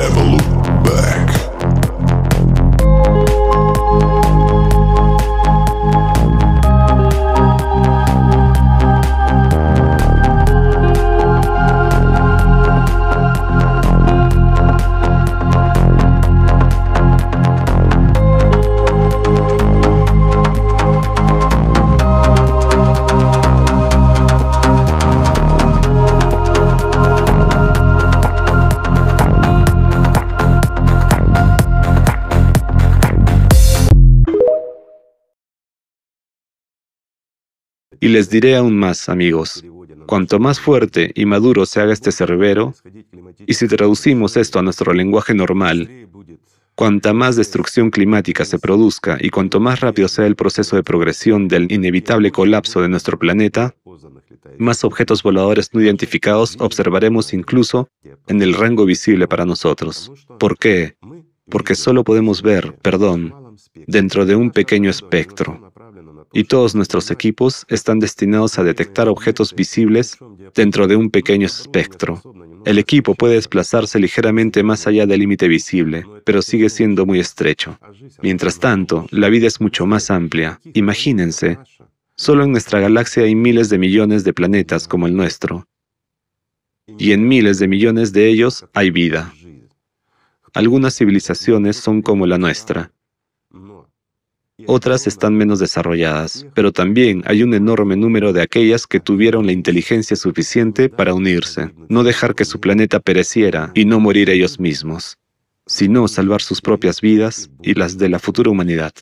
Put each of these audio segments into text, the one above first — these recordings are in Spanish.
evolution. Y les diré aún más, amigos, cuanto más fuerte y maduro se haga este cerbero, y si traducimos esto a nuestro lenguaje normal, cuanta más destrucción climática se produzca y cuanto más rápido sea el proceso de progresión del inevitable colapso de nuestro planeta, más objetos voladores no identificados observaremos incluso en el rango visible para nosotros. ¿Por qué? Porque solo podemos ver, perdón, dentro de un pequeño espectro y todos nuestros equipos están destinados a detectar objetos visibles dentro de un pequeño espectro. El equipo puede desplazarse ligeramente más allá del límite visible, pero sigue siendo muy estrecho. Mientras tanto, la vida es mucho más amplia. Imagínense, solo en nuestra galaxia hay miles de millones de planetas como el nuestro, y en miles de millones de ellos hay vida. Algunas civilizaciones son como la nuestra, otras están menos desarrolladas, pero también hay un enorme número de aquellas que tuvieron la inteligencia suficiente para unirse, no dejar que su planeta pereciera y no morir ellos mismos, sino salvar sus propias vidas y las de la futura humanidad.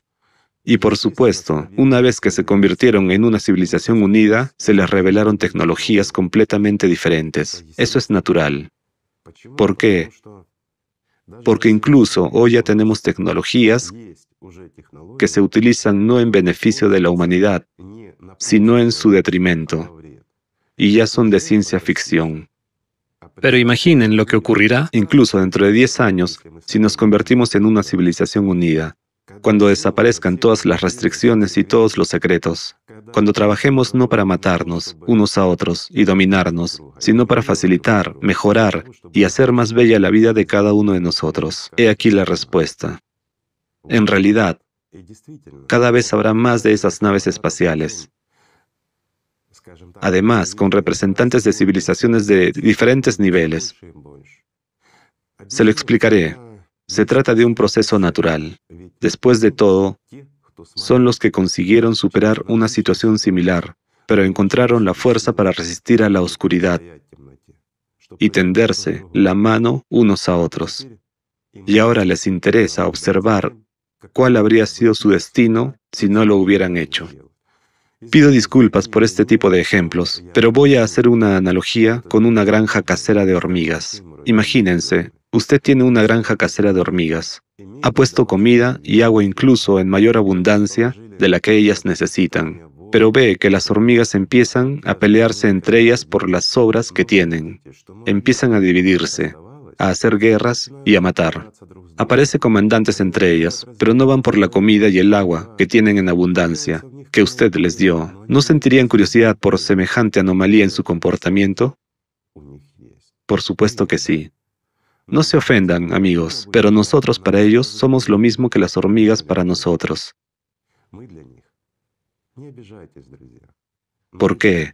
Y por supuesto, una vez que se convirtieron en una civilización unida, se les revelaron tecnologías completamente diferentes. Eso es natural. ¿Por qué? Porque incluso hoy ya tenemos tecnologías que se utilizan no en beneficio de la humanidad, sino en su detrimento, y ya son de ciencia ficción. Pero imaginen lo que ocurrirá. Incluso dentro de 10 años, si nos convertimos en una civilización unida, cuando desaparezcan todas las restricciones y todos los secretos, cuando trabajemos no para matarnos unos a otros y dominarnos, sino para facilitar, mejorar y hacer más bella la vida de cada uno de nosotros. He aquí la respuesta. En realidad, cada vez habrá más de esas naves espaciales. Además, con representantes de civilizaciones de diferentes niveles. Se lo explicaré. Se trata de un proceso natural. Después de todo, son los que consiguieron superar una situación similar, pero encontraron la fuerza para resistir a la oscuridad y tenderse la mano unos a otros. Y ahora les interesa observar cuál habría sido su destino si no lo hubieran hecho. Pido disculpas por este tipo de ejemplos, pero voy a hacer una analogía con una granja casera de hormigas. Imagínense, usted tiene una granja casera de hormigas. Ha puesto comida y agua incluso en mayor abundancia de la que ellas necesitan, pero ve que las hormigas empiezan a pelearse entre ellas por las sobras que tienen. Empiezan a dividirse, a hacer guerras y a matar. Aparece comandantes entre ellas, pero no van por la comida y el agua que tienen en abundancia, que usted les dio. ¿No sentirían curiosidad por semejante anomalía en su comportamiento? Por supuesto que sí. No se ofendan, amigos, pero nosotros para ellos somos lo mismo que las hormigas para nosotros. ¿Por qué?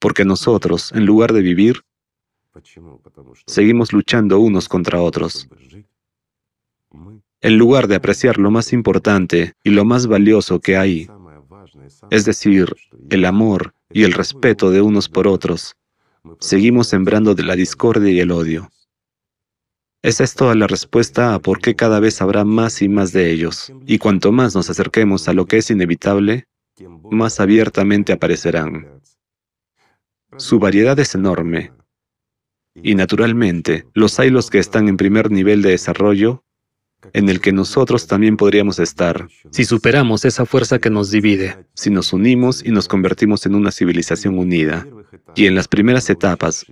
Porque nosotros, en lugar de vivir, Seguimos luchando unos contra otros. En lugar de apreciar lo más importante y lo más valioso que hay, es decir, el amor y el respeto de unos por otros, seguimos sembrando de la discordia y el odio. Esa es toda la respuesta a por qué cada vez habrá más y más de ellos, y cuanto más nos acerquemos a lo que es inevitable, más abiertamente aparecerán. Su variedad es enorme, y naturalmente, los hay los que están en primer nivel de desarrollo, en el que nosotros también podríamos estar, si superamos esa fuerza que nos divide, si nos unimos y nos convertimos en una civilización unida. Y en las primeras etapas,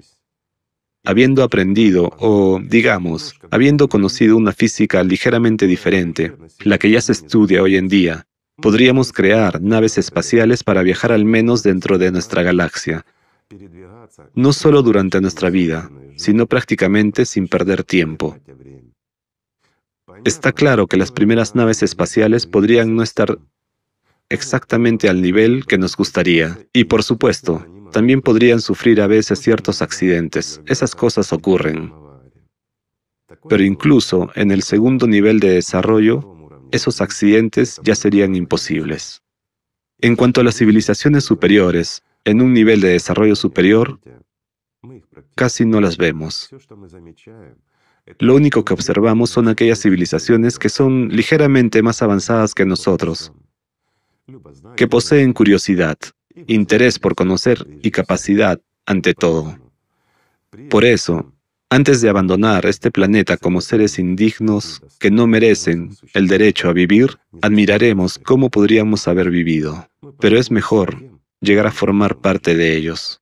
habiendo aprendido o, digamos, habiendo conocido una física ligeramente diferente, la que ya se estudia hoy en día, podríamos crear naves espaciales para viajar al menos dentro de nuestra galaxia, no solo durante nuestra vida, sino prácticamente sin perder tiempo. Está claro que las primeras naves espaciales podrían no estar exactamente al nivel que nos gustaría. Y por supuesto, también podrían sufrir a veces ciertos accidentes. Esas cosas ocurren. Pero incluso en el segundo nivel de desarrollo, esos accidentes ya serían imposibles. En cuanto a las civilizaciones superiores, en un nivel de desarrollo superior, casi no las vemos. Lo único que observamos son aquellas civilizaciones que son ligeramente más avanzadas que nosotros, que poseen curiosidad, interés por conocer y capacidad ante todo. Por eso, antes de abandonar este planeta como seres indignos que no merecen el derecho a vivir, admiraremos cómo podríamos haber vivido. Pero es mejor llegar a formar parte de ellos,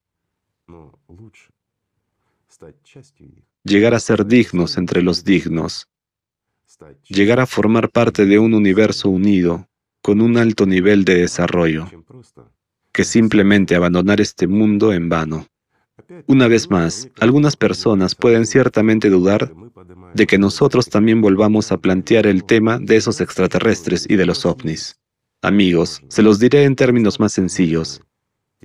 llegar a ser dignos entre los dignos, llegar a formar parte de un universo unido con un alto nivel de desarrollo, que simplemente abandonar este mundo en vano. Una vez más, algunas personas pueden ciertamente dudar de que nosotros también volvamos a plantear el tema de esos extraterrestres y de los ovnis. Amigos, se los diré en términos más sencillos.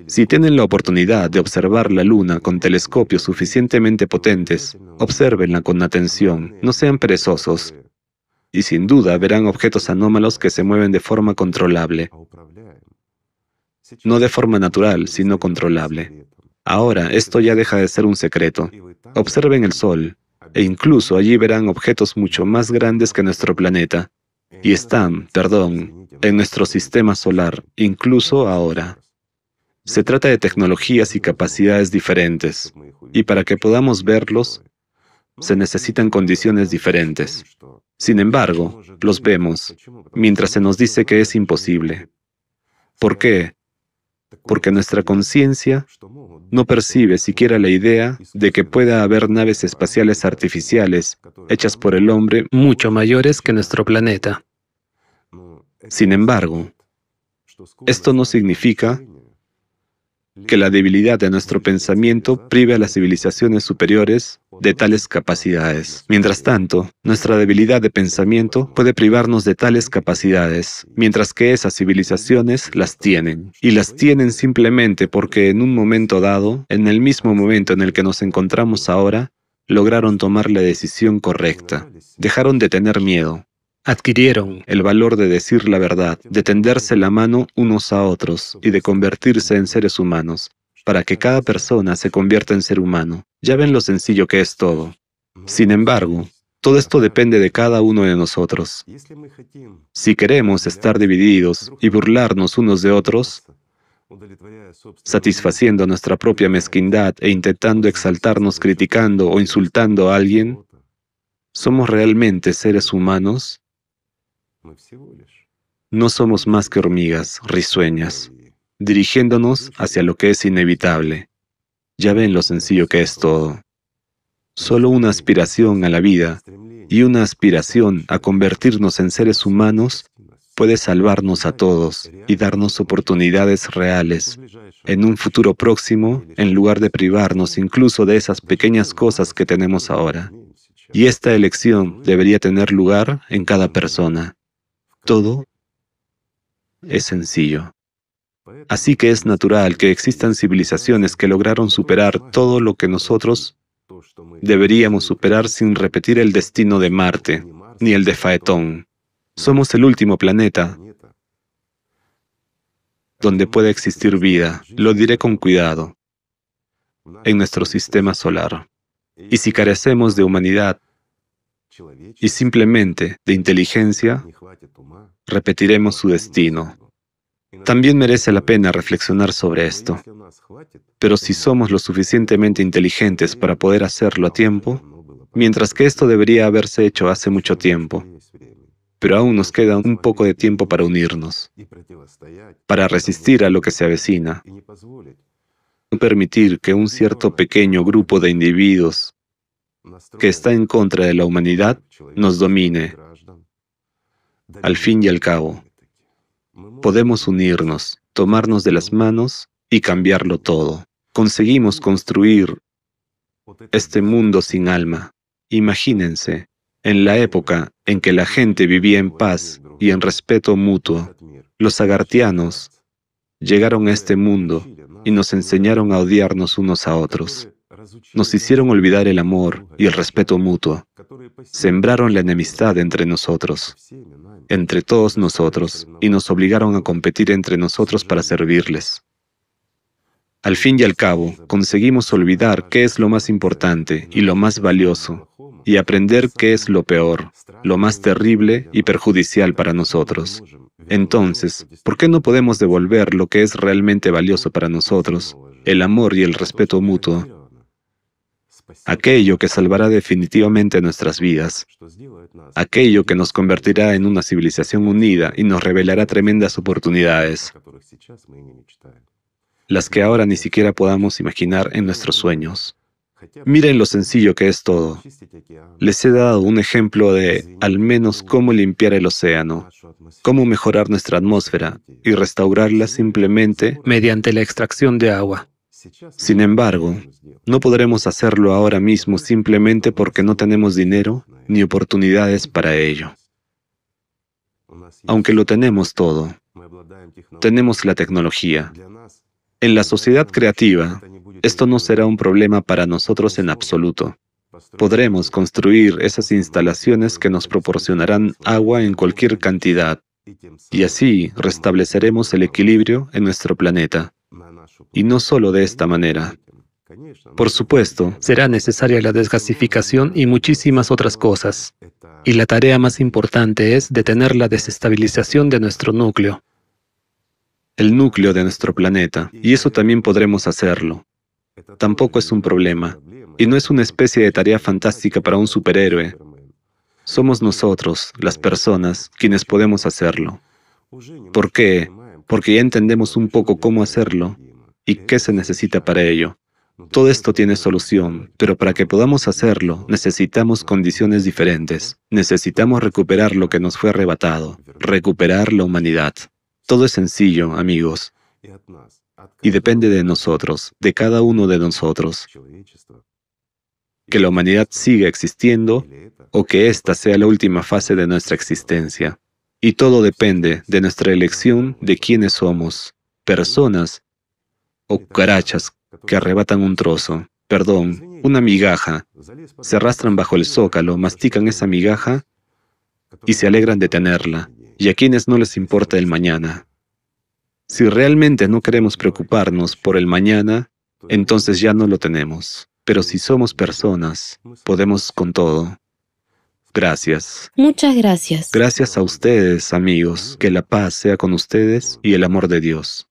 Si tienen la oportunidad de observar la Luna con telescopios suficientemente potentes, observenla con atención, no sean perezosos, y sin duda verán objetos anómalos que se mueven de forma controlable. No de forma natural, sino controlable. Ahora, esto ya deja de ser un secreto. Observen el Sol, e incluso allí verán objetos mucho más grandes que nuestro planeta, y están, perdón, en nuestro sistema solar, incluso ahora. Se trata de tecnologías y capacidades diferentes, y para que podamos verlos, se necesitan condiciones diferentes. Sin embargo, los vemos, mientras se nos dice que es imposible. ¿Por qué? Porque nuestra conciencia no percibe siquiera la idea de que pueda haber naves espaciales artificiales hechas por el hombre mucho mayores que nuestro planeta. Sin embargo, esto no significa que la debilidad de nuestro pensamiento prive a las civilizaciones superiores de tales capacidades. Mientras tanto, nuestra debilidad de pensamiento puede privarnos de tales capacidades, mientras que esas civilizaciones las tienen. Y las tienen simplemente porque en un momento dado, en el mismo momento en el que nos encontramos ahora, lograron tomar la decisión correcta. Dejaron de tener miedo, adquirieron el valor de decir la verdad, de tenderse la mano unos a otros y de convertirse en seres humanos, para que cada persona se convierta en ser humano. Ya ven lo sencillo que es todo. Sin embargo, todo esto depende de cada uno de nosotros. Si queremos estar divididos y burlarnos unos de otros, satisfaciendo nuestra propia mezquindad e intentando exaltarnos criticando o insultando a alguien, ¿somos realmente seres humanos? No somos más que hormigas risueñas, dirigiéndonos hacia lo que es inevitable. Ya ven lo sencillo que es todo. Solo una aspiración a la vida y una aspiración a convertirnos en seres humanos puede salvarnos a todos y darnos oportunidades reales en un futuro próximo en lugar de privarnos incluso de esas pequeñas cosas que tenemos ahora. Y esta elección debería tener lugar en cada persona. Todo es sencillo. Así que es natural que existan civilizaciones que lograron superar todo lo que nosotros deberíamos superar sin repetir el destino de Marte ni el de Faetón. Somos el último planeta donde puede existir vida, lo diré con cuidado, en nuestro sistema solar. Y si carecemos de humanidad, y simplemente de inteligencia repetiremos su destino. También merece la pena reflexionar sobre esto. Pero si somos lo suficientemente inteligentes para poder hacerlo a tiempo, mientras que esto debería haberse hecho hace mucho tiempo, pero aún nos queda un poco de tiempo para unirnos, para resistir a lo que se avecina, no permitir que un cierto pequeño grupo de individuos que está en contra de la humanidad nos domine. Al fin y al cabo, podemos unirnos, tomarnos de las manos y cambiarlo todo. Conseguimos construir este mundo sin alma. Imagínense, en la época en que la gente vivía en paz y en respeto mutuo, los agartianos llegaron a este mundo y nos enseñaron a odiarnos unos a otros nos hicieron olvidar el amor y el respeto mutuo, sembraron la enemistad entre nosotros, entre todos nosotros, y nos obligaron a competir entre nosotros para servirles. Al fin y al cabo, conseguimos olvidar qué es lo más importante y lo más valioso, y aprender qué es lo peor, lo más terrible y perjudicial para nosotros. Entonces, ¿por qué no podemos devolver lo que es realmente valioso para nosotros, el amor y el respeto mutuo, pues, aquello que salvará definitivamente nuestras vidas, pues, aquello que nos convertirá en una civilización unida y nos revelará tremendas oportunidades, las que ahora ni siquiera podamos imaginar en nuestros sueños. Miren lo sencillo que es todo. Les he dado un ejemplo de al menos cómo limpiar el océano, cómo mejorar nuestra atmósfera y restaurarla simplemente mediante la extracción de agua. Sin embargo, no podremos hacerlo ahora mismo simplemente porque no tenemos dinero ni oportunidades para ello. Aunque lo tenemos todo, tenemos la tecnología. En la sociedad creativa, esto no será un problema para nosotros en absoluto. Podremos construir esas instalaciones que nos proporcionarán agua en cualquier cantidad y así restableceremos el equilibrio en nuestro planeta y no solo de esta manera. Por supuesto, será necesaria la desgasificación y muchísimas otras cosas. Y la tarea más importante es detener la desestabilización de nuestro núcleo, el núcleo de nuestro planeta, y eso también podremos hacerlo. Tampoco es un problema, y no es una especie de tarea fantástica para un superhéroe. Somos nosotros, las personas, quienes podemos hacerlo. ¿Por qué? Porque ya entendemos un poco cómo hacerlo y qué se necesita para ello. Todo esto tiene solución, pero para que podamos hacerlo necesitamos condiciones diferentes. Necesitamos recuperar lo que nos fue arrebatado, recuperar la humanidad. Todo es sencillo, amigos, y depende de nosotros, de cada uno de nosotros. Que la humanidad siga existiendo o que esta sea la última fase de nuestra existencia. Y todo depende de nuestra elección de quiénes somos, personas o oh, cucarachas que arrebatan un trozo, perdón, una migaja, se arrastran bajo el zócalo, mastican esa migaja y se alegran de tenerla, y a quienes no les importa el mañana. Si realmente no queremos preocuparnos por el mañana, entonces ya no lo tenemos. Pero si somos personas, podemos con todo. Gracias. Muchas gracias. Gracias a ustedes, amigos. Que la paz sea con ustedes y el amor de Dios.